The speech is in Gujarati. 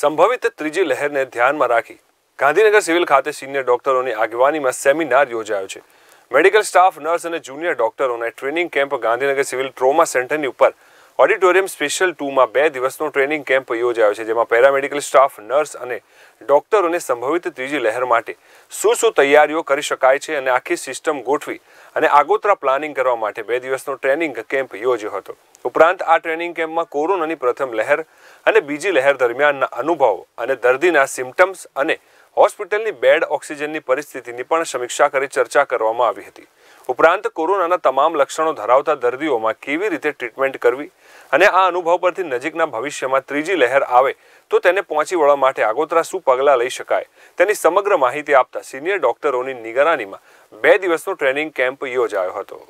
સંભવિત ત્રીજી લહેરને ધ્યાનમાં રાખી ગાંધીનગર સિવિલ ખાતે સિનિયર ડોક્ટરોની આગેવાનીમાં સેમિનાર યોજાયો છે મેડિકલ સ્ટાફ નર્સ અને જુનિયર ડોક્ટરોને training camp Gandhinagar civil trauma સેન્ટરની ઉપર ઓડિટોરિયમ સ્પેશિયલ ટુમાં બે દિવસનો ટ્રેનિંગ કેમ્પ યોજાયો છે જેમાં પેરામેડિકલ સ્ટાફ નર્સ અને ડોક્ટરોને સંભવિત ત્રીજી લહેર માટે શું શું તૈયારીઓ કરી શકાય છે અને આખી સિસ્ટમ ગોઠવી અને આગોતરા પ્લાનિંગ કરવા માટે બે દિવસનો ટ્રેનિંગ કેમ્પ યોજ્યો હતો ઉપરાંત આ ટ્રેનિંગ કેમ્પમાં કોરોનાની પ્રથમ લહેર અને બીજી લહેર દરમિયાનના અનુભવો અને દર્દીના સિમ્ટમ્સ અને હોસ્પિટલની બેડ ઓક્સિજનની પરિસ્થિતિની પણ સમીક્ષા કરી ચર્ચા કરવામાં આવી હતી ઉપરાંત કોરોનાના તમામ લક્ષણો ધરાવતા દર્દીઓમાં કેવી રીતે ટ્રીટમેન્ટ કરવી અને આ અનુભવ પરથી નજીકના ભવિષ્યમાં ત્રીજી લહેર આવે તો તેને પહોંચી વળવા માટે આગોતરા શું પગલાં લઈ શકાય તેની સમગ્ર માહિતી આપતા સિનિયર ડોક્ટરોની નિગરાનીમાં બે દિવસનો ટ્રેનિંગ કેમ્પ યોજાયો હતો